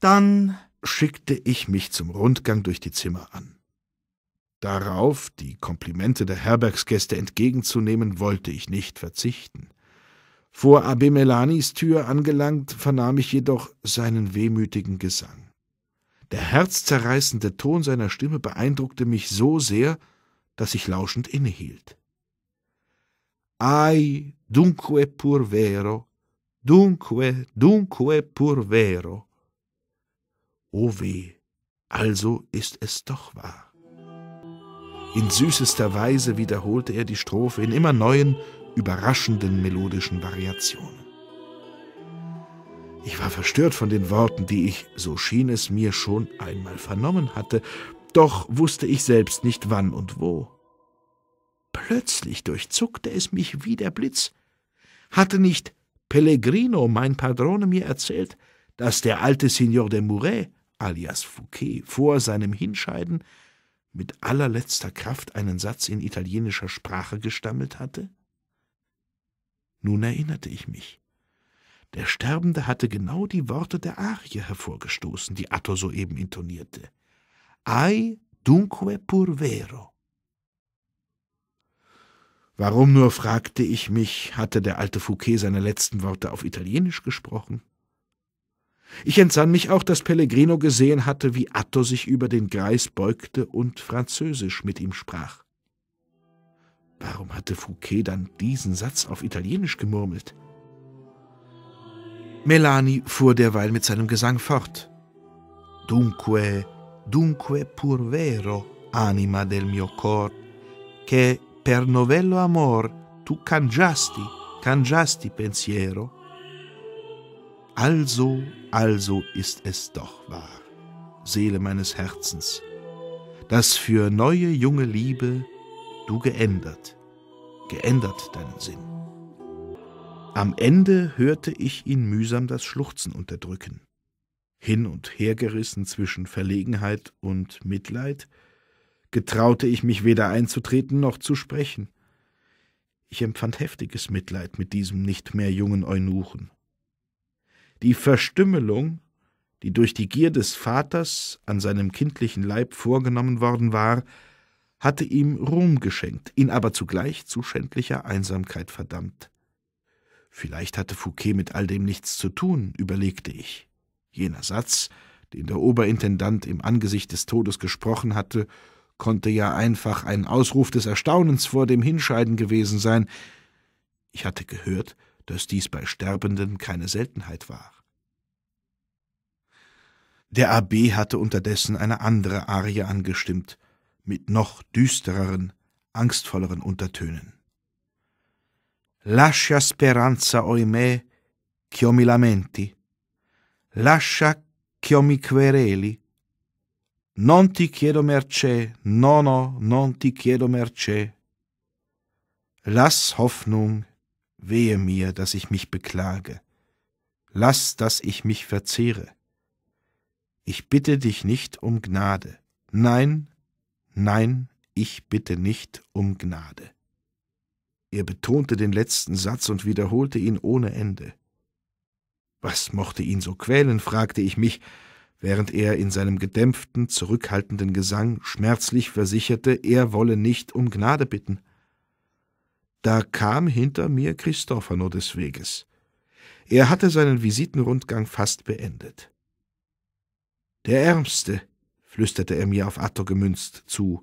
Dann schickte ich mich zum Rundgang durch die Zimmer an. Darauf, die Komplimente der Herbergsgäste entgegenzunehmen, wollte ich nicht verzichten. Vor Abimelanis Tür angelangt, vernahm ich jedoch seinen wehmütigen Gesang. Der herzzerreißende Ton seiner Stimme beeindruckte mich so sehr, dass ich lauschend innehielt. Ai, dunque pur vero, dunque, dunque pur vero, oh weh, also ist es doch wahr. In süßester Weise wiederholte er die Strophe in immer neuen, überraschenden melodischen Variationen. Ich war verstört von den Worten, die ich, so schien es mir, schon einmal vernommen hatte, doch wusste ich selbst nicht wann und wo. Plötzlich durchzuckte es mich wie der Blitz. Hatte nicht Pellegrino, mein Padrone, mir erzählt, dass der alte Signor de Muret alias Fouquet vor seinem Hinscheiden mit allerletzter Kraft einen Satz in italienischer Sprache gestammelt hatte? Nun erinnerte ich mich. Der Sterbende hatte genau die Worte der Arie hervorgestoßen, die Atto soeben intonierte. Ai dunque pur vero. Warum nur, fragte ich mich, hatte der alte Fouquet seine letzten Worte auf Italienisch gesprochen? Ich entsann mich auch, dass Pellegrino gesehen hatte, wie Atto sich über den Greis beugte und Französisch mit ihm sprach. Warum hatte Fouquet dann diesen Satz auf Italienisch gemurmelt? Melani fuhr derweil mit seinem Gesang fort. Dunque, dunque pur vero, anima del mio cor, che per novello amor tu cangiasti, cangiasti pensiero, also, also ist es doch wahr, Seele meines Herzens, dass für neue junge Liebe du geändert, geändert deinen Sinn. Am Ende hörte ich ihn mühsam das Schluchzen unterdrücken. Hin und her gerissen zwischen Verlegenheit und Mitleid, getraute ich mich weder einzutreten noch zu sprechen. Ich empfand heftiges Mitleid mit diesem nicht mehr jungen Eunuchen. Die Verstümmelung, die durch die Gier des Vaters an seinem kindlichen Leib vorgenommen worden war, hatte ihm Ruhm geschenkt, ihn aber zugleich zu schändlicher Einsamkeit verdammt. Vielleicht hatte Fouquet mit all dem nichts zu tun, überlegte ich. Jener Satz, den der Oberintendant im Angesicht des Todes gesprochen hatte, konnte ja einfach ein Ausruf des Erstaunens vor dem Hinscheiden gewesen sein. Ich hatte gehört, dass dies bei Sterbenden keine Seltenheit war. Der Abbé hatte unterdessen eine andere Arie angestimmt, mit noch düstereren, angstvolleren Untertönen. Lascia speranza oimè ch'io mi lamenti, lascia ch'io mi quereli. Non ti chiedo mercè, no, no, non ti chiedo mercè. Lass Hoffnung, Wehe mir, dass ich mich beklage. Lass, dass ich mich verzehre. Ich bitte dich nicht um Gnade. Nein, nein, ich bitte nicht um Gnade. Er betonte den letzten Satz und wiederholte ihn ohne Ende. Was mochte ihn so quälen, fragte ich mich, während er in seinem gedämpften, zurückhaltenden Gesang schmerzlich versicherte, er wolle nicht um Gnade bitten. Da kam hinter mir Christophano des Weges. Er hatte seinen Visitenrundgang fast beendet. Der Ärmste, flüsterte er mir auf Atto gemünzt zu,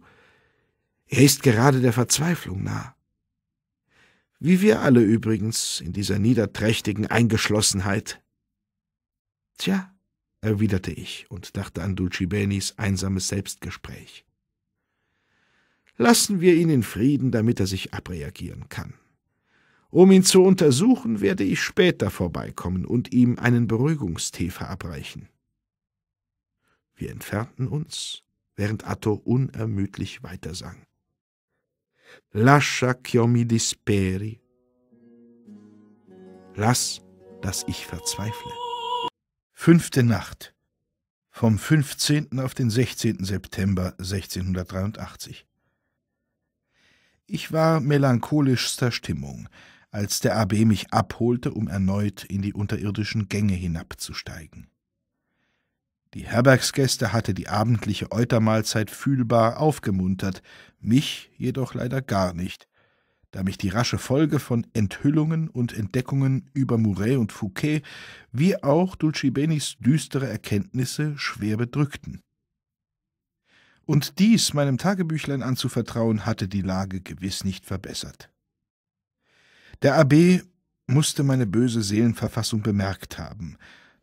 er ist gerade der Verzweiflung nah. Wie wir alle übrigens in dieser niederträchtigen Eingeschlossenheit. Tja, erwiderte ich und dachte an Dulcibenis einsames Selbstgespräch. Lassen wir ihn in Frieden, damit er sich abreagieren kann. Um ihn zu untersuchen, werde ich später vorbeikommen und ihm einen Beruhigungstee verabreichen. Wir entfernten uns, während Atto unermüdlich weitersang. Lascia ch'io mi disperi. Lass, dass ich verzweifle. Fünfte Nacht vom 15. auf den 16. September 1683. Ich war melancholischster Stimmung, als der AB mich abholte, um erneut in die unterirdischen Gänge hinabzusteigen. Die Herbergsgäste hatte die abendliche Eutermahlzeit fühlbar aufgemuntert, mich jedoch leider gar nicht, da mich die rasche Folge von Enthüllungen und Entdeckungen über Mouret und Fouquet wie auch Dulcibenis düstere Erkenntnisse schwer bedrückten und dies meinem Tagebüchlein anzuvertrauen, hatte die Lage gewiss nicht verbessert. Der Abbé musste meine böse Seelenverfassung bemerkt haben,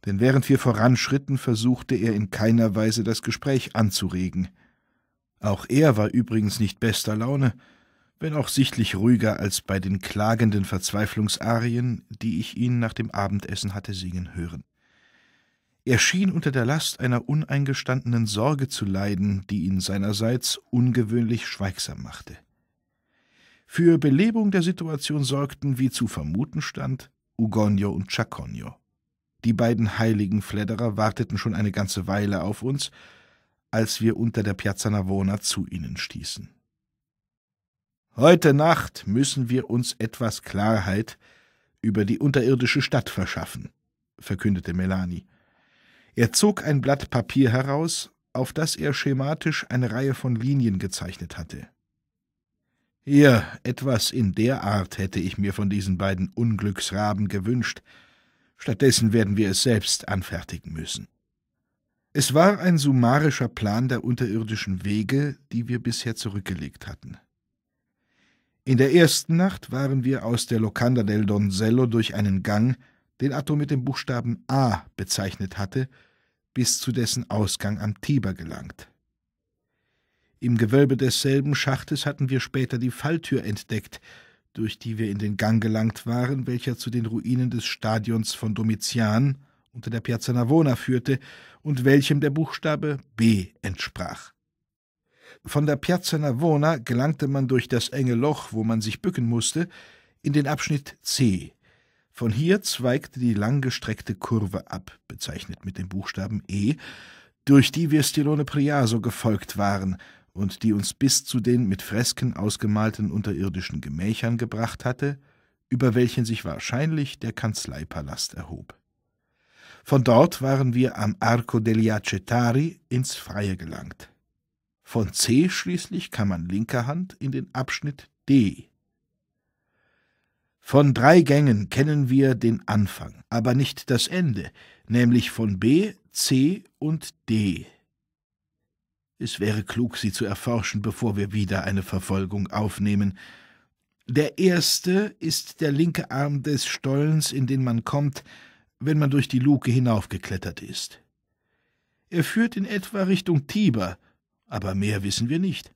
denn während wir voranschritten, versuchte er in keiner Weise das Gespräch anzuregen. Auch er war übrigens nicht bester Laune, wenn auch sichtlich ruhiger als bei den klagenden Verzweiflungsarien, die ich ihn nach dem Abendessen hatte singen hören. Er schien unter der Last einer uneingestandenen Sorge zu leiden, die ihn seinerseits ungewöhnlich schweigsam machte. Für Belebung der Situation sorgten, wie zu vermuten stand, Ugonio und Chaconio. Die beiden heiligen Fledderer warteten schon eine ganze Weile auf uns, als wir unter der Piazza Navona zu ihnen stießen. Heute Nacht müssen wir uns etwas Klarheit über die unterirdische Stadt verschaffen, verkündete Melanie. Er zog ein Blatt Papier heraus, auf das er schematisch eine Reihe von Linien gezeichnet hatte. Hier, etwas in der Art hätte ich mir von diesen beiden Unglücksraben gewünscht. Stattdessen werden wir es selbst anfertigen müssen. Es war ein summarischer Plan der unterirdischen Wege, die wir bisher zurückgelegt hatten. In der ersten Nacht waren wir aus der Locanda del Donzello durch einen Gang, den Atto mit dem Buchstaben A bezeichnet hatte, bis zu dessen Ausgang am Tiber gelangt. Im Gewölbe desselben Schachtes hatten wir später die Falltür entdeckt, durch die wir in den Gang gelangt waren, welcher zu den Ruinen des Stadions von Domitian unter der Piazza Navona führte und welchem der Buchstabe B entsprach. Von der Piazza Navona gelangte man durch das enge Loch, wo man sich bücken musste, in den Abschnitt C, von hier zweigte die langgestreckte Kurve ab, bezeichnet mit dem Buchstaben E, durch die wir Stilone Priaso gefolgt waren und die uns bis zu den mit Fresken ausgemalten unterirdischen Gemächern gebracht hatte, über welchen sich wahrscheinlich der Kanzleipalast erhob. Von dort waren wir am Arco degli Acetari ins Freie gelangt. Von C schließlich kam man linker Hand in den Abschnitt D von drei Gängen kennen wir den Anfang, aber nicht das Ende, nämlich von B, C und D. Es wäre klug, sie zu erforschen, bevor wir wieder eine Verfolgung aufnehmen. Der erste ist der linke Arm des Stollens, in den man kommt, wenn man durch die Luke hinaufgeklettert ist. Er führt in etwa Richtung Tiber, aber mehr wissen wir nicht.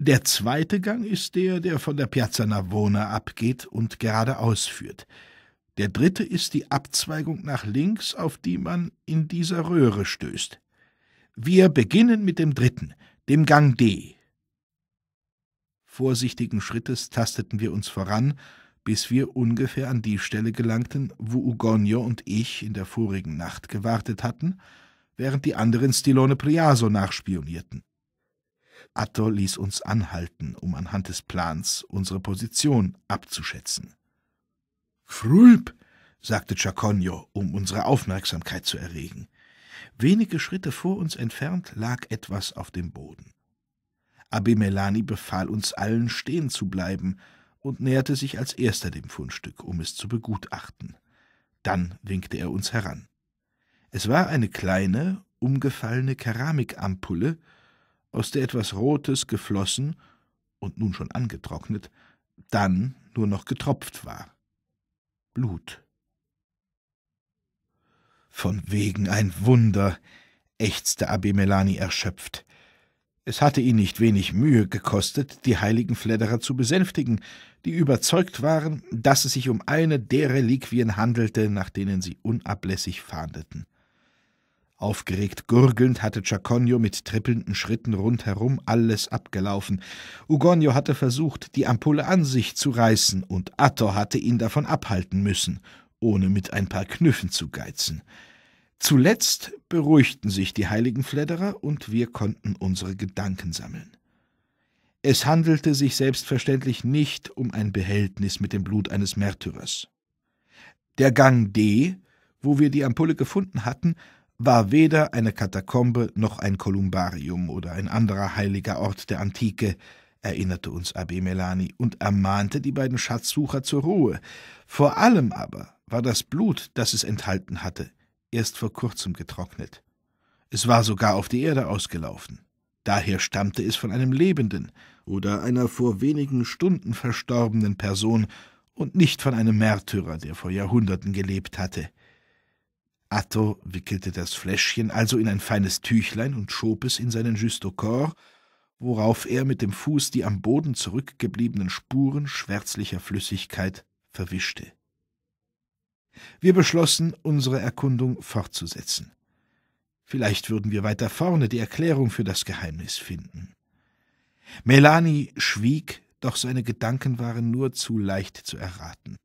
Der zweite Gang ist der, der von der Piazza Navona abgeht und geradeaus führt. Der dritte ist die Abzweigung nach links, auf die man in dieser Röhre stößt. Wir beginnen mit dem dritten, dem Gang D. Vorsichtigen Schrittes tasteten wir uns voran, bis wir ungefähr an die Stelle gelangten, wo Ugonio und ich in der vorigen Nacht gewartet hatten, während die anderen Stilone Priaso nachspionierten. Atto ließ uns anhalten, um anhand des Plans unsere Position abzuschätzen. Frulp, sagte Chaconio, um unsere Aufmerksamkeit zu erregen. Wenige Schritte vor uns entfernt lag etwas auf dem Boden. Abimelani befahl uns allen, stehen zu bleiben und näherte sich als erster dem Fundstück, um es zu begutachten. Dann winkte er uns heran. Es war eine kleine, umgefallene Keramikampulle, aus der etwas Rotes geflossen und nun schon angetrocknet, dann nur noch getropft war. Blut. Von wegen ein Wunder, ächzte Abimelani erschöpft. Es hatte ihn nicht wenig Mühe gekostet, die heiligen Fledderer zu besänftigen, die überzeugt waren, dass es sich um eine der Reliquien handelte, nach denen sie unablässig fahndeten. Aufgeregt gurgelnd hatte Chaconio mit trippelnden Schritten rundherum alles abgelaufen. Ugonio hatte versucht, die Ampulle an sich zu reißen, und Atto hatte ihn davon abhalten müssen, ohne mit ein paar Knüffen zu geizen. Zuletzt beruhigten sich die heiligen Fledderer, und wir konnten unsere Gedanken sammeln. Es handelte sich selbstverständlich nicht um ein Behältnis mit dem Blut eines Märtyrers. Der Gang D, wo wir die Ampulle gefunden hatten, war weder eine Katakombe noch ein Kolumbarium oder ein anderer heiliger Ort der Antike, erinnerte uns Abbe Melani und ermahnte die beiden Schatzsucher zur Ruhe. Vor allem aber war das Blut, das es enthalten hatte, erst vor kurzem getrocknet. Es war sogar auf die Erde ausgelaufen. Daher stammte es von einem lebenden oder einer vor wenigen Stunden verstorbenen Person und nicht von einem Märtyrer, der vor Jahrhunderten gelebt hatte. Atto wickelte das Fläschchen also in ein feines Tüchlein und schob es in seinen Justokor, worauf er mit dem Fuß die am Boden zurückgebliebenen Spuren schwärzlicher Flüssigkeit verwischte. Wir beschlossen, unsere Erkundung fortzusetzen. Vielleicht würden wir weiter vorne die Erklärung für das Geheimnis finden. Melanie schwieg, doch seine Gedanken waren nur zu leicht zu erraten.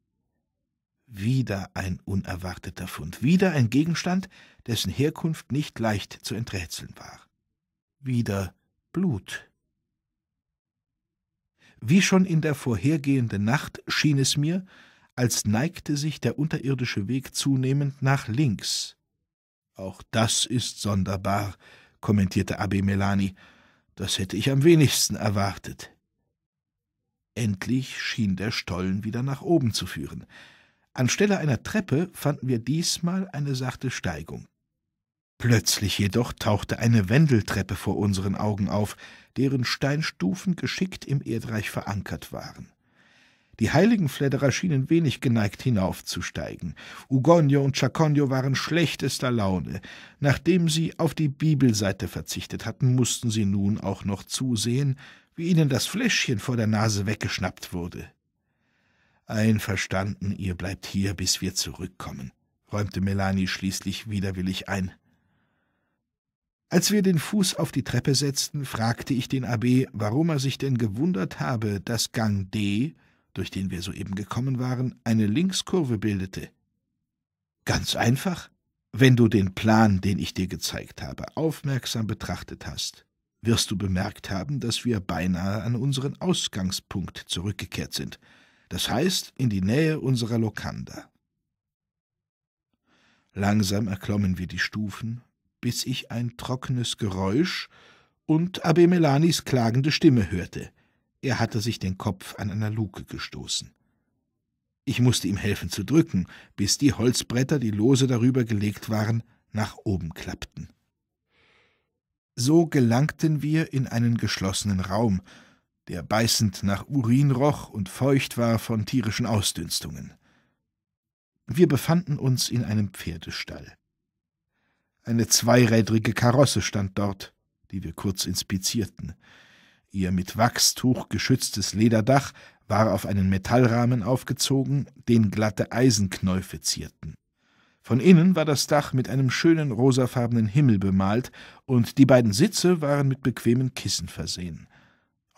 Wieder ein unerwarteter Fund, wieder ein Gegenstand, dessen Herkunft nicht leicht zu enträtseln war. Wieder Blut. Wie schon in der vorhergehenden Nacht schien es mir, als neigte sich der unterirdische Weg zunehmend nach links. Auch das ist sonderbar, kommentierte Abbe Melani. Das hätte ich am wenigsten erwartet. Endlich schien der Stollen wieder nach oben zu führen. Anstelle einer Treppe fanden wir diesmal eine sachte Steigung. Plötzlich jedoch tauchte eine Wendeltreppe vor unseren Augen auf, deren Steinstufen geschickt im Erdreich verankert waren. Die Heiligenfledderer schienen wenig geneigt hinaufzusteigen. Ugonio und Chaconio waren schlechtester Laune. Nachdem sie auf die Bibelseite verzichtet hatten, mussten sie nun auch noch zusehen, wie ihnen das Fläschchen vor der Nase weggeschnappt wurde. Einverstanden, ihr bleibt hier, bis wir zurückkommen, räumte Melanie schließlich widerwillig ein. Als wir den Fuß auf die Treppe setzten, fragte ich den Abb, warum er sich denn gewundert habe, dass Gang D, durch den wir soeben gekommen waren, eine Linkskurve bildete. Ganz einfach, wenn du den Plan, den ich dir gezeigt habe, aufmerksam betrachtet hast, wirst du bemerkt haben, dass wir beinahe an unseren Ausgangspunkt zurückgekehrt sind – das heißt in die Nähe unserer Lokanda. Langsam erklommen wir die Stufen, bis ich ein trockenes Geräusch und Abemelanis klagende Stimme hörte. Er hatte sich den Kopf an einer Luke gestoßen. Ich musste ihm helfen zu drücken, bis die Holzbretter, die lose darüber gelegt waren, nach oben klappten. So gelangten wir in einen geschlossenen Raum, der beißend nach Urin roch und feucht war von tierischen Ausdünstungen. Wir befanden uns in einem Pferdestall. Eine zweirädrige Karosse stand dort, die wir kurz inspizierten. Ihr mit Wachstuch geschütztes Lederdach war auf einen Metallrahmen aufgezogen, den glatte Eisenknäufe zierten. Von innen war das Dach mit einem schönen rosafarbenen Himmel bemalt, und die beiden Sitze waren mit bequemen Kissen versehen.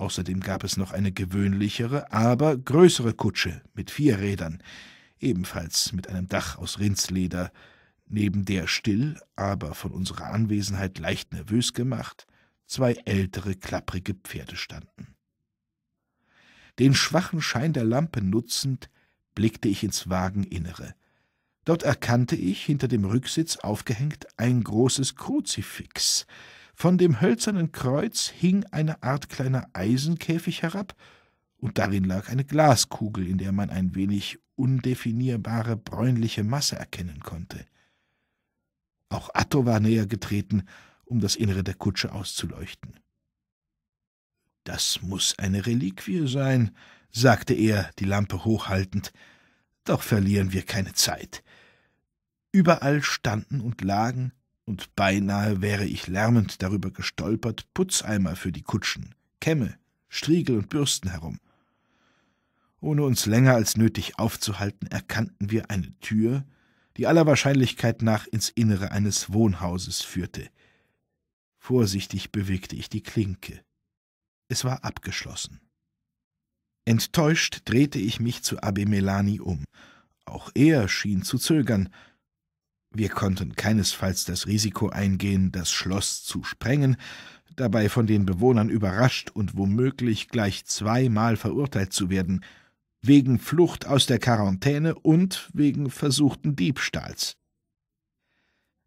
Außerdem gab es noch eine gewöhnlichere, aber größere Kutsche mit vier Rädern, ebenfalls mit einem Dach aus Rindsleder, neben der still, aber von unserer Anwesenheit leicht nervös gemacht, zwei ältere, klapprige Pferde standen. Den schwachen Schein der Lampe nutzend, blickte ich ins Wageninnere. Dort erkannte ich hinter dem Rücksitz aufgehängt ein großes Kruzifix, von dem hölzernen Kreuz hing eine Art kleiner Eisenkäfig herab, und darin lag eine Glaskugel, in der man ein wenig undefinierbare bräunliche Masse erkennen konnte. Auch Atto war näher getreten, um das Innere der Kutsche auszuleuchten. Das muß eine Reliquie sein, sagte er, die Lampe hochhaltend, doch verlieren wir keine Zeit. Überall standen und lagen und beinahe wäre ich lärmend darüber gestolpert, Putzeimer für die Kutschen, Kämme, Striegel und Bürsten herum. Ohne uns länger als nötig aufzuhalten, erkannten wir eine Tür, die aller Wahrscheinlichkeit nach ins Innere eines Wohnhauses führte. Vorsichtig bewegte ich die Klinke. Es war abgeschlossen. Enttäuscht drehte ich mich zu Abemelani um. Auch er schien zu zögern, wir konnten keinesfalls das Risiko eingehen, das Schloss zu sprengen, dabei von den Bewohnern überrascht und womöglich gleich zweimal verurteilt zu werden, wegen Flucht aus der Quarantäne und wegen versuchten Diebstahls.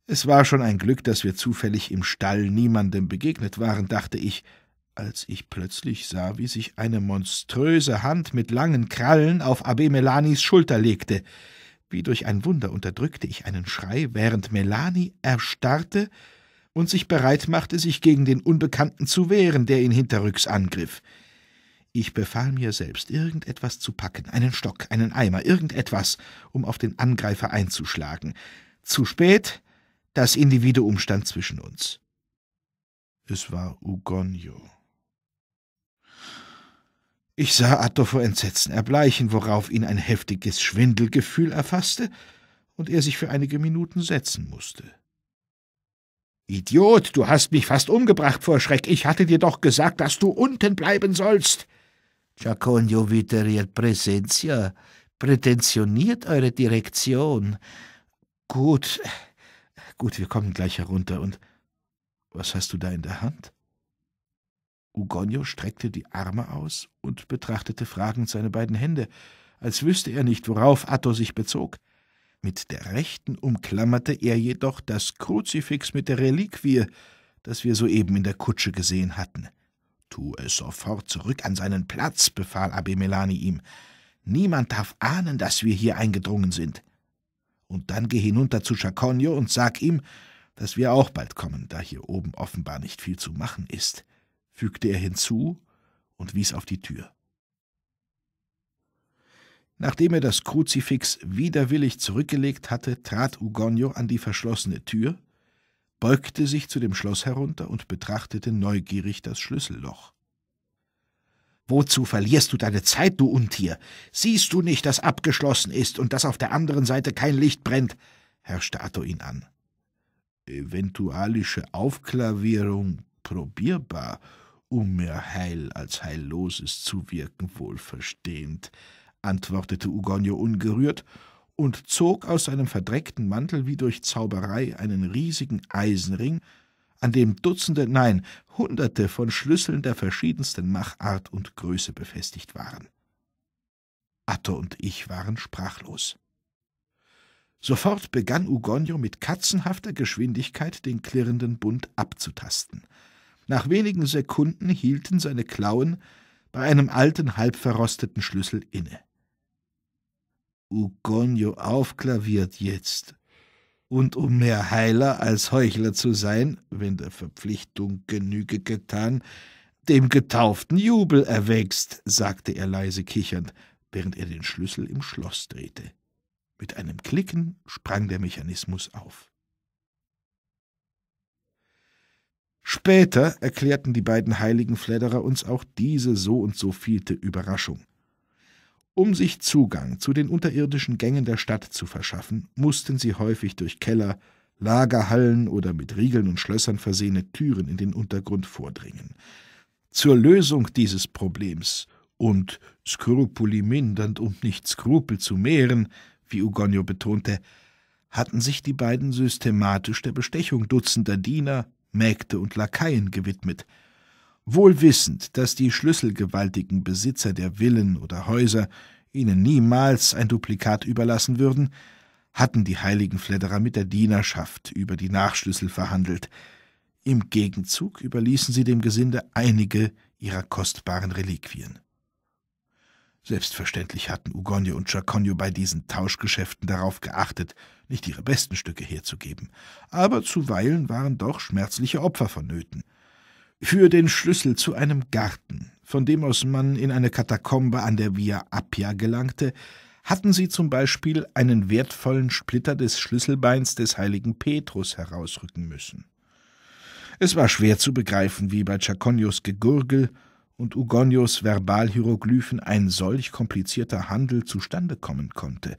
Es war schon ein Glück, dass wir zufällig im Stall niemandem begegnet waren, dachte ich, als ich plötzlich sah, wie sich eine monströse Hand mit langen Krallen auf Abemelanis Schulter legte. Wie durch ein Wunder unterdrückte ich einen Schrei, während Melanie erstarrte und sich bereit machte, sich gegen den Unbekannten zu wehren, der ihn hinterrücks angriff. Ich befahl mir selbst, irgendetwas zu packen, einen Stock, einen Eimer, irgendetwas, um auf den Angreifer einzuschlagen. Zu spät, das Individuum stand zwischen uns. Es war Ugonio. Ich sah Atto vor Entsetzen erbleichen, worauf ihn ein heftiges Schwindelgefühl erfasste und er sich für einige Minuten setzen musste. »Idiot, du hast mich fast umgebracht vor Schreck. Ich hatte dir doch gesagt, dass du unten bleiben sollst.« »Giaconio viteriert Präsentia. Prätensioniert eure Direktion. Gut, gut, wir kommen gleich herunter und was hast du da in der Hand? Ugonio streckte die Arme aus und betrachtete fragend seine beiden Hände, als wüsste er nicht, worauf Atto sich bezog. Mit der rechten umklammerte er jedoch das Kruzifix mit der Reliquie, das wir soeben in der Kutsche gesehen hatten. Tu es sofort zurück an seinen Platz, befahl Melani ihm. Niemand darf ahnen, dass wir hier eingedrungen sind. Und dann geh hinunter zu Chaconio und sag ihm, dass wir auch bald kommen, da hier oben offenbar nicht viel zu machen ist fügte er hinzu und wies auf die Tür. Nachdem er das Kruzifix widerwillig zurückgelegt hatte, trat Ugonio an die verschlossene Tür, beugte sich zu dem Schloss herunter und betrachtete neugierig das Schlüsselloch. Wozu verlierst du deine Zeit, du Untier? Siehst du nicht, dass abgeschlossen ist und dass auf der anderen Seite kein Licht brennt? herrschte Atto ihn an. Eventualische Aufklavierung probierbar, um mehr Heil als Heilloses zu wirken, wohlverstehend, antwortete Ugonio ungerührt und zog aus seinem verdreckten Mantel wie durch Zauberei einen riesigen Eisenring, an dem Dutzende, nein, Hunderte von Schlüsseln der verschiedensten Machart und Größe befestigt waren. Atto und ich waren sprachlos. Sofort begann Ugonio mit katzenhafter Geschwindigkeit den klirrenden Bund abzutasten – nach wenigen Sekunden hielten seine Klauen bei einem alten, halbverrosteten Schlüssel inne. Ugonio aufklaviert jetzt. Und um mehr Heiler als Heuchler zu sein, wenn der Verpflichtung Genüge getan, dem getauften Jubel erwächst, sagte er leise kichernd, während er den Schlüssel im Schloss drehte. Mit einem Klicken sprang der Mechanismus auf. Später erklärten die beiden heiligen Fledderer uns auch diese so und so vielte Überraschung. Um sich Zugang zu den unterirdischen Gängen der Stadt zu verschaffen, mussten sie häufig durch Keller, Lagerhallen oder mit Riegeln und Schlössern versehene Türen in den Untergrund vordringen. Zur Lösung dieses Problems und Skrupuli mindernd um nicht Skrupel zu mehren, wie Ugonio betonte, hatten sich die beiden systematisch der Bestechung dutzender Diener, Mägde und Lakaien gewidmet, wohl wissend, dass die schlüsselgewaltigen Besitzer der Villen oder Häuser ihnen niemals ein Duplikat überlassen würden, hatten die heiligen Fledderer mit der Dienerschaft über die Nachschlüssel verhandelt. Im Gegenzug überließen sie dem Gesinde einige ihrer kostbaren Reliquien. Selbstverständlich hatten Ugonio und Giaconio bei diesen Tauschgeschäften darauf geachtet, nicht ihre besten Stücke herzugeben, aber zuweilen waren doch schmerzliche Opfer vonnöten. Für den Schlüssel zu einem Garten, von dem aus man in eine Katakombe an der Via Appia gelangte, hatten sie zum Beispiel einen wertvollen Splitter des Schlüsselbeins des heiligen Petrus herausrücken müssen. Es war schwer zu begreifen, wie bei Chaconios Gegurgel und Ugonios Verbalhieroglyphen ein solch komplizierter Handel zustande kommen konnte.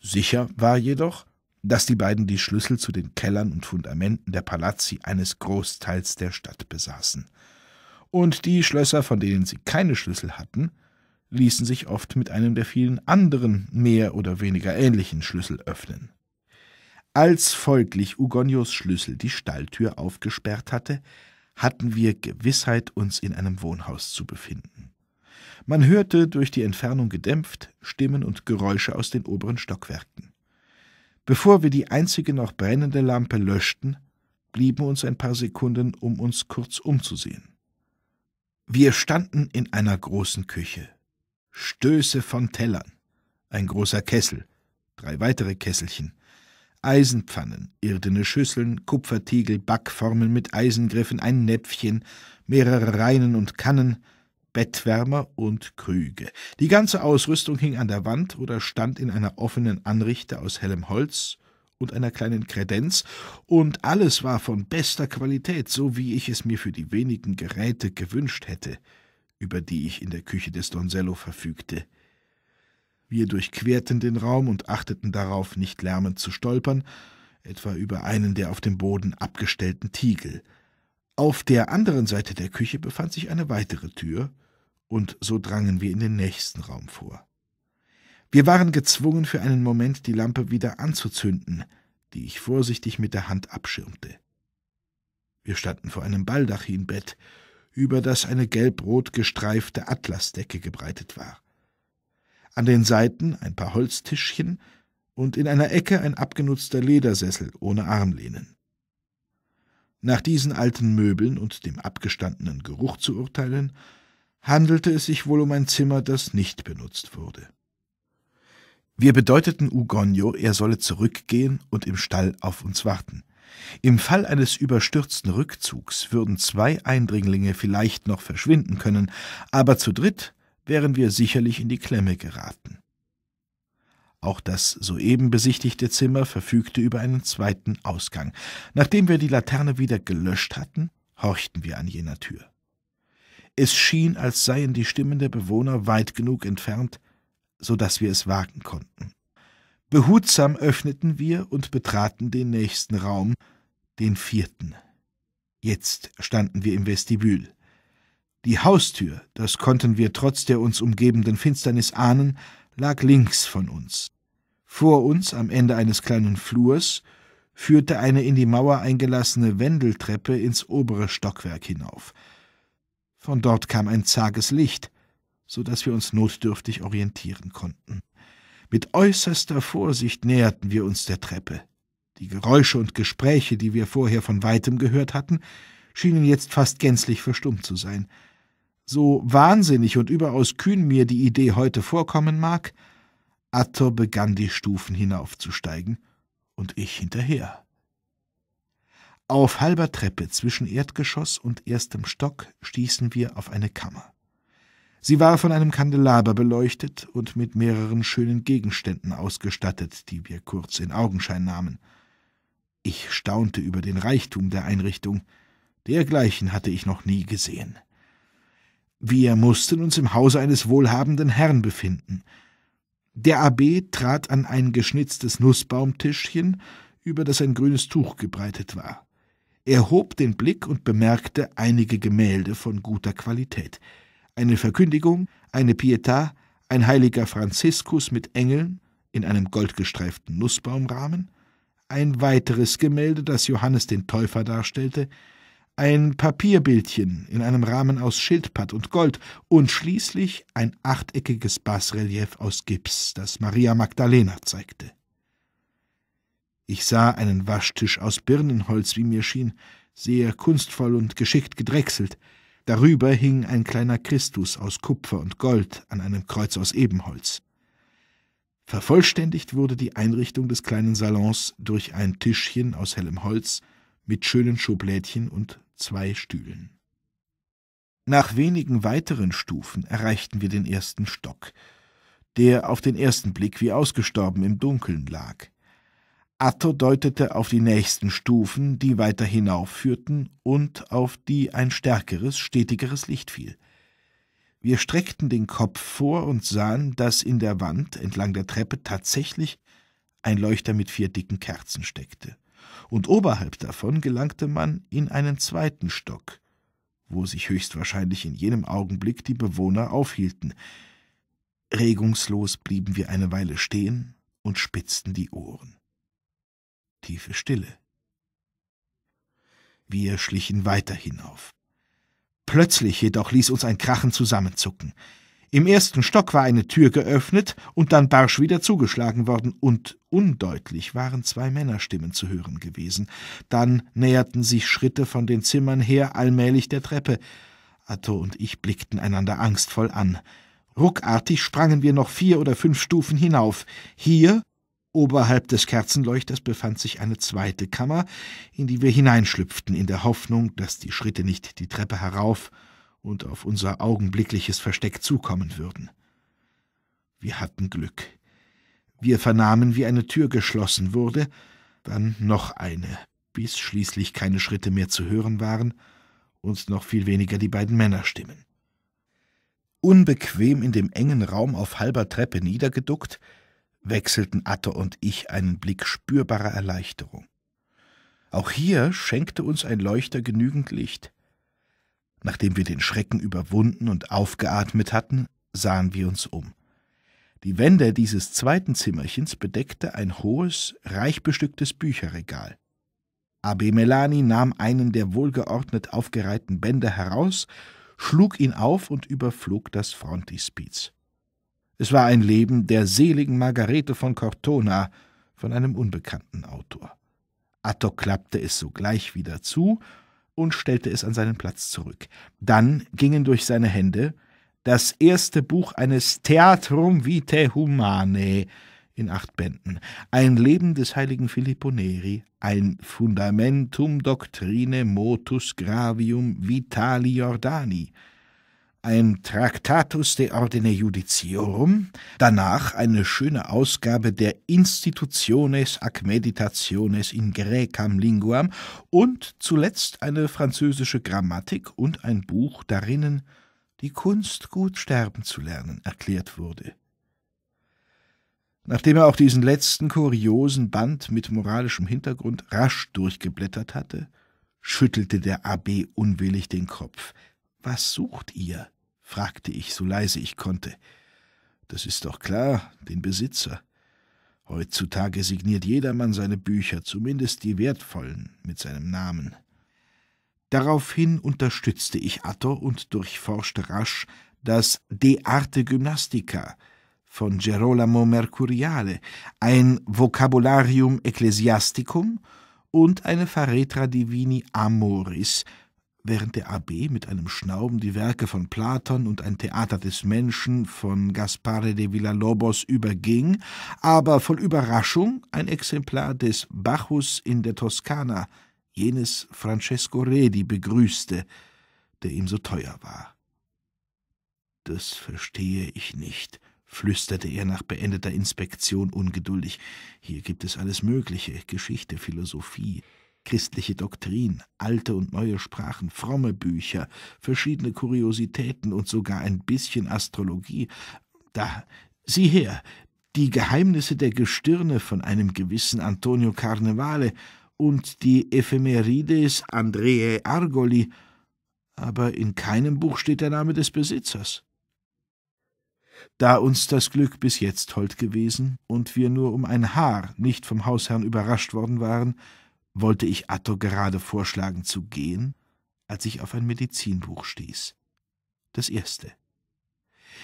Sicher war jedoch, dass die beiden die Schlüssel zu den Kellern und Fundamenten der Palazzi eines Großteils der Stadt besaßen. Und die Schlösser, von denen sie keine Schlüssel hatten, ließen sich oft mit einem der vielen anderen mehr oder weniger ähnlichen Schlüssel öffnen. Als folglich Ugonios Schlüssel die Stalltür aufgesperrt hatte, hatten wir Gewissheit, uns in einem Wohnhaus zu befinden. Man hörte durch die Entfernung gedämpft Stimmen und Geräusche aus den oberen Stockwerken. Bevor wir die einzige noch brennende Lampe löschten, blieben uns ein paar Sekunden, um uns kurz umzusehen. Wir standen in einer großen Küche. Stöße von Tellern, ein großer Kessel, drei weitere Kesselchen, Eisenpfannen, irdene Schüsseln, Kupfertiegel, Backformen mit Eisengriffen, ein Näpfchen, mehrere Reinen und Kannen, Bettwärmer und Krüge. Die ganze Ausrüstung hing an der Wand oder stand in einer offenen Anrichte aus hellem Holz und einer kleinen Kredenz, und alles war von bester Qualität, so wie ich es mir für die wenigen Geräte gewünscht hätte, über die ich in der Küche des Donzello verfügte. Wir durchquerten den Raum und achteten darauf, nicht lärmend zu stolpern, etwa über einen der auf dem Boden abgestellten Tiegel. Auf der anderen Seite der Küche befand sich eine weitere Tür, und so drangen wir in den nächsten Raum vor. Wir waren gezwungen, für einen Moment die Lampe wieder anzuzünden, die ich vorsichtig mit der Hand abschirmte. Wir standen vor einem Baldachinbett, über das eine gelb-rot gestreifte Atlasdecke gebreitet war an den Seiten ein paar Holztischchen und in einer Ecke ein abgenutzter Ledersessel ohne Armlehnen. Nach diesen alten Möbeln und dem abgestandenen Geruch zu urteilen, handelte es sich wohl um ein Zimmer, das nicht benutzt wurde. Wir bedeuteten Ugonio, er solle zurückgehen und im Stall auf uns warten. Im Fall eines überstürzten Rückzugs würden zwei Eindringlinge vielleicht noch verschwinden können, aber zu dritt wären wir sicherlich in die Klemme geraten. Auch das soeben besichtigte Zimmer verfügte über einen zweiten Ausgang. Nachdem wir die Laterne wieder gelöscht hatten, horchten wir an jener Tür. Es schien, als seien die Stimmen der Bewohner weit genug entfernt, so dass wir es wagen konnten. Behutsam öffneten wir und betraten den nächsten Raum, den vierten. Jetzt standen wir im Vestibül. Die Haustür, das konnten wir trotz der uns umgebenden Finsternis ahnen, lag links von uns. Vor uns, am Ende eines kleinen Flurs, führte eine in die Mauer eingelassene Wendeltreppe ins obere Stockwerk hinauf. Von dort kam ein zages Licht, so dass wir uns notdürftig orientieren konnten. Mit äußerster Vorsicht näherten wir uns der Treppe. Die Geräusche und Gespräche, die wir vorher von weitem gehört hatten, schienen jetzt fast gänzlich verstummt zu sein so wahnsinnig und überaus kühn mir die Idee heute vorkommen mag, Atto begann die Stufen hinaufzusteigen und ich hinterher. Auf halber Treppe zwischen Erdgeschoss und erstem Stock stießen wir auf eine Kammer. Sie war von einem Kandelaber beleuchtet und mit mehreren schönen Gegenständen ausgestattet, die wir kurz in Augenschein nahmen. Ich staunte über den Reichtum der Einrichtung, dergleichen hatte ich noch nie gesehen. Wir mussten uns im Hause eines wohlhabenden Herrn befinden. Der Abb trat an ein geschnitztes Nussbaumtischchen, über das ein grünes Tuch gebreitet war. Er hob den Blick und bemerkte einige Gemälde von guter Qualität. Eine Verkündigung, eine Pietà, ein heiliger Franziskus mit Engeln in einem goldgestreiften Nussbaumrahmen, ein weiteres Gemälde, das Johannes den Täufer darstellte, ein Papierbildchen in einem Rahmen aus Schildpatt und Gold und schließlich ein achteckiges Basrelief aus Gips, das Maria Magdalena zeigte. Ich sah einen Waschtisch aus Birnenholz, wie mir schien, sehr kunstvoll und geschickt gedrechselt. Darüber hing ein kleiner Christus aus Kupfer und Gold an einem Kreuz aus Ebenholz. Vervollständigt wurde die Einrichtung des kleinen Salons durch ein Tischchen aus hellem Holz mit schönen Schublädchen und zwei Stühlen. Nach wenigen weiteren Stufen erreichten wir den ersten Stock, der auf den ersten Blick wie ausgestorben im Dunkeln lag. Atto deutete auf die nächsten Stufen, die weiter hinaufführten und auf die ein stärkeres, stetigeres Licht fiel. Wir streckten den Kopf vor und sahen, dass in der Wand entlang der Treppe tatsächlich ein Leuchter mit vier dicken Kerzen steckte und oberhalb davon gelangte man in einen zweiten Stock, wo sich höchstwahrscheinlich in jenem Augenblick die Bewohner aufhielten. Regungslos blieben wir eine Weile stehen und spitzten die Ohren. Tiefe Stille. Wir schlichen weiter hinauf. Plötzlich jedoch ließ uns ein Krachen zusammenzucken. Im ersten Stock war eine Tür geöffnet und dann barsch wieder zugeschlagen worden, und undeutlich waren zwei Männerstimmen zu hören gewesen. Dann näherten sich Schritte von den Zimmern her allmählich der Treppe. Atto und ich blickten einander angstvoll an. Ruckartig sprangen wir noch vier oder fünf Stufen hinauf. Hier, oberhalb des Kerzenleuchters, befand sich eine zweite Kammer, in die wir hineinschlüpften, in der Hoffnung, dass die Schritte nicht die Treppe herauf, und auf unser augenblickliches Versteck zukommen würden. Wir hatten Glück. Wir vernahmen, wie eine Tür geschlossen wurde, dann noch eine, bis schließlich keine Schritte mehr zu hören waren und noch viel weniger die beiden Männerstimmen. Unbequem in dem engen Raum auf halber Treppe niedergeduckt, wechselten Atte und ich einen Blick spürbarer Erleichterung. Auch hier schenkte uns ein Leuchter genügend Licht. Nachdem wir den Schrecken überwunden und aufgeatmet hatten, sahen wir uns um. Die Wände dieses zweiten Zimmerchens bedeckte ein hohes, reich bestücktes Bücherregal. Abe Melani nahm einen der wohlgeordnet aufgereihten Bände heraus, schlug ihn auf und überflog das Frontispiz. Es war ein Leben der seligen Margarete von Cortona von einem unbekannten Autor. Atto klappte es sogleich wieder zu und stellte es an seinen Platz zurück. Dann gingen durch seine Hände das erste Buch eines Theatrum vitae humanae in acht Bänden, ein Leben des heiligen Filippo Neri, ein Fundamentum doctrine motus gravium vitali Jordani, ein Tractatus de Ordine Judiciorum, danach eine schöne Ausgabe der Institutiones ac Meditationes in Graecam Linguam und zuletzt eine französische Grammatik und ein Buch, darinnen die Kunst, gut sterben zu lernen, erklärt wurde. Nachdem er auch diesen letzten kuriosen Band mit moralischem Hintergrund rasch durchgeblättert hatte, schüttelte der Abb unwillig den Kopf – was sucht ihr? fragte ich, so leise ich konnte. Das ist doch klar, den Besitzer. Heutzutage signiert jedermann seine Bücher, zumindest die wertvollen, mit seinem Namen. Daraufhin unterstützte ich Atto und durchforschte rasch das De Arte Gymnastica von Gerolamo Mercuriale, ein Vocabularium Ecclesiasticum und eine Faretra Divini Amoris während der AB mit einem Schnauben die Werke von Platon und ein Theater des Menschen von Gaspare de Villalobos überging, aber voll Überraschung ein Exemplar des Bacchus in der Toskana, jenes Francesco Redi, begrüßte, der ihm so teuer war. Das verstehe ich nicht, flüsterte er nach beendeter Inspektion ungeduldig. Hier gibt es alles Mögliche, Geschichte, Philosophie, christliche Doktrin, alte und neue Sprachen, fromme Bücher, verschiedene Kuriositäten und sogar ein bisschen Astrologie. Da, sieh her, die Geheimnisse der Gestirne von einem gewissen Antonio Carnevale und die Ephemerides Andreae Argoli, aber in keinem Buch steht der Name des Besitzers. Da uns das Glück bis jetzt hold gewesen und wir nur um ein Haar nicht vom Hausherrn überrascht worden waren, wollte ich Atto gerade vorschlagen zu gehen, als ich auf ein Medizinbuch stieß. Das erste.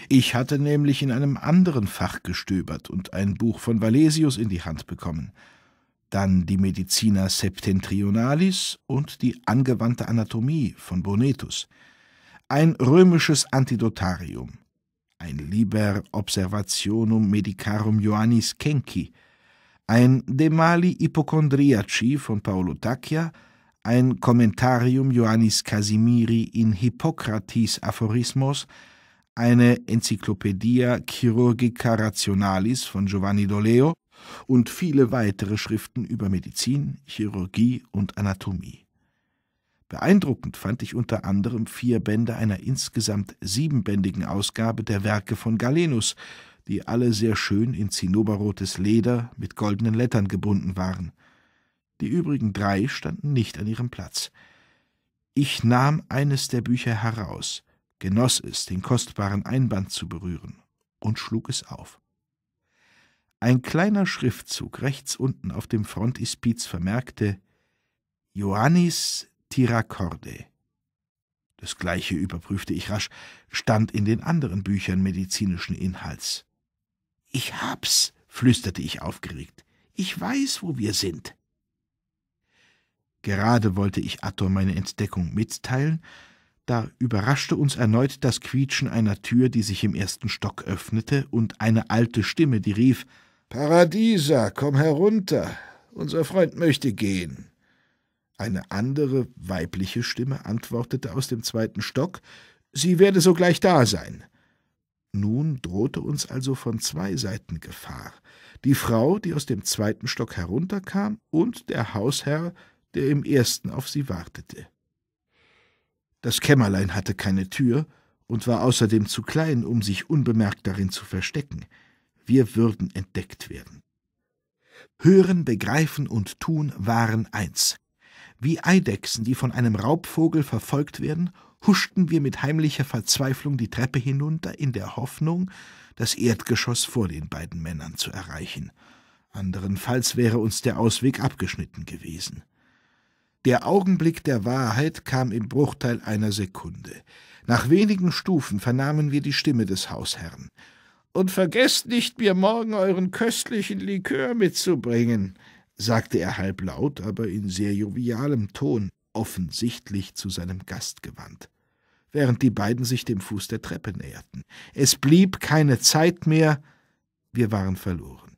Ich hatte nämlich in einem anderen Fach gestöbert und ein Buch von Valesius in die Hand bekommen, dann die Medicina Septentrionalis und die angewandte Anatomie von Bonetus, ein römisches Antidotarium, ein Liber Observationum Medicarum Ioannis Kenki, ein De Mali Hypochondriaci von Paolo Tacchia, ein Kommentarium Johannis Casimiri in Hippokratis Aphorismos, eine Enzyklopädie Chirurgica Rationalis von Giovanni Doleo und viele weitere Schriften über Medizin, Chirurgie und Anatomie. Beeindruckend fand ich unter anderem vier Bände einer insgesamt siebenbändigen Ausgabe der Werke von Galenus, die alle sehr schön in zinnoberrotes Leder mit goldenen Lettern gebunden waren. Die übrigen drei standen nicht an ihrem Platz. Ich nahm eines der Bücher heraus, genoss es, den kostbaren Einband zu berühren, und schlug es auf. Ein kleiner Schriftzug rechts unten auf dem Frontispiz vermerkte »Johannis Tiracorde. Das gleiche überprüfte ich rasch, stand in den anderen Büchern medizinischen Inhalts. Ich hab's, flüsterte ich aufgeregt. Ich weiß, wo wir sind. Gerade wollte ich Atto meine Entdeckung mitteilen, da überraschte uns erneut das Quietschen einer Tür, die sich im ersten Stock öffnete, und eine alte Stimme, die rief Paradisa, komm herunter. Unser Freund möchte gehen. Eine andere weibliche Stimme antwortete aus dem zweiten Stock, sie werde sogleich da sein. Nun drohte uns also von zwei Seiten Gefahr. Die Frau, die aus dem zweiten Stock herunterkam, und der Hausherr, der im ersten auf sie wartete. Das Kämmerlein hatte keine Tür und war außerdem zu klein, um sich unbemerkt darin zu verstecken. Wir würden entdeckt werden. Hören, Begreifen und Tun waren eins. Wie Eidechsen, die von einem Raubvogel verfolgt werden huschten wir mit heimlicher Verzweiflung die Treppe hinunter, in der Hoffnung, das Erdgeschoss vor den beiden Männern zu erreichen. Anderenfalls wäre uns der Ausweg abgeschnitten gewesen. Der Augenblick der Wahrheit kam im Bruchteil einer Sekunde. Nach wenigen Stufen vernahmen wir die Stimme des Hausherrn. Und vergesst nicht, mir morgen euren köstlichen Likör mitzubringen, sagte er halblaut, aber in sehr jovialem Ton, offensichtlich zu seinem Gast gewandt während die beiden sich dem Fuß der Treppe näherten. Es blieb keine Zeit mehr, wir waren verloren.